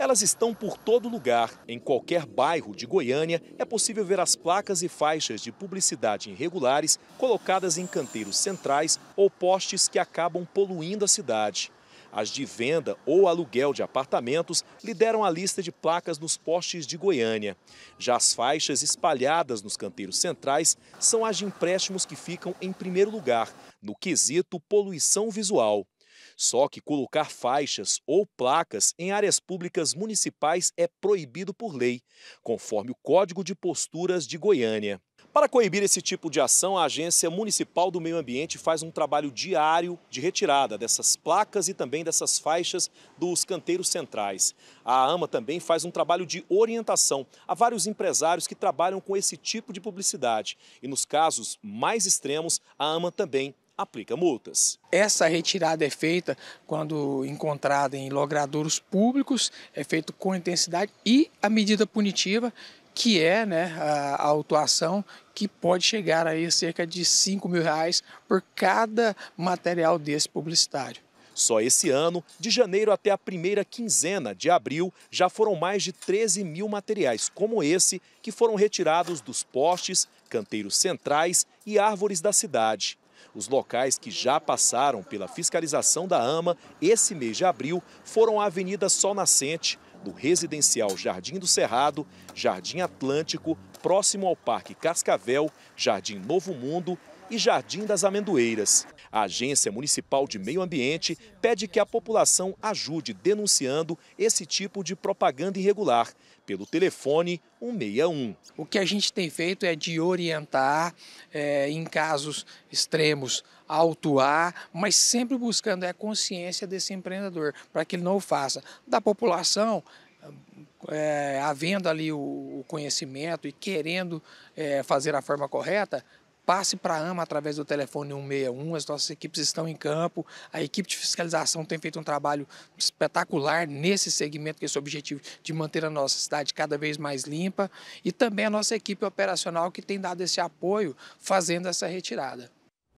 Elas estão por todo lugar. Em qualquer bairro de Goiânia é possível ver as placas e faixas de publicidade irregulares colocadas em canteiros centrais ou postes que acabam poluindo a cidade. As de venda ou aluguel de apartamentos lideram a lista de placas nos postes de Goiânia. Já as faixas espalhadas nos canteiros centrais são as de empréstimos que ficam em primeiro lugar, no quesito poluição visual. Só que colocar faixas ou placas em áreas públicas municipais é proibido por lei, conforme o Código de Posturas de Goiânia. Para coibir esse tipo de ação, a Agência Municipal do Meio Ambiente faz um trabalho diário de retirada dessas placas e também dessas faixas dos canteiros centrais. A AMA também faz um trabalho de orientação a vários empresários que trabalham com esse tipo de publicidade. E nos casos mais extremos, a AMA também aplica multas. Essa retirada é feita quando encontrada em logradouros públicos, é feito com intensidade e a medida punitiva, que é né, a, a autuação, que pode chegar aí a cerca de 5 mil reais por cada material desse publicitário. Só esse ano, de janeiro até a primeira quinzena de abril, já foram mais de 13 mil materiais como esse que foram retirados dos postes, canteiros centrais e árvores da cidade. Os locais que já passaram pela fiscalização da AMA esse mês de abril foram a Avenida Sol Nascente, do Residencial Jardim do Cerrado, Jardim Atlântico, próximo ao Parque Cascavel, Jardim Novo Mundo e Jardim das Amendoeiras. A Agência Municipal de Meio Ambiente pede que a população ajude denunciando esse tipo de propaganda irregular pelo telefone 161. O que a gente tem feito é de orientar, é, em casos extremos, autuar, mas sempre buscando é a consciência desse empreendedor, para que ele não faça. Da população, é, havendo ali o, conhecimento e querendo é, fazer a forma correta, passe para a AMA através do telefone 161. As nossas equipes estão em campo. A equipe de fiscalização tem feito um trabalho espetacular nesse segmento, que é esse objetivo de manter a nossa cidade cada vez mais limpa. E também a nossa equipe operacional que tem dado esse apoio fazendo essa retirada.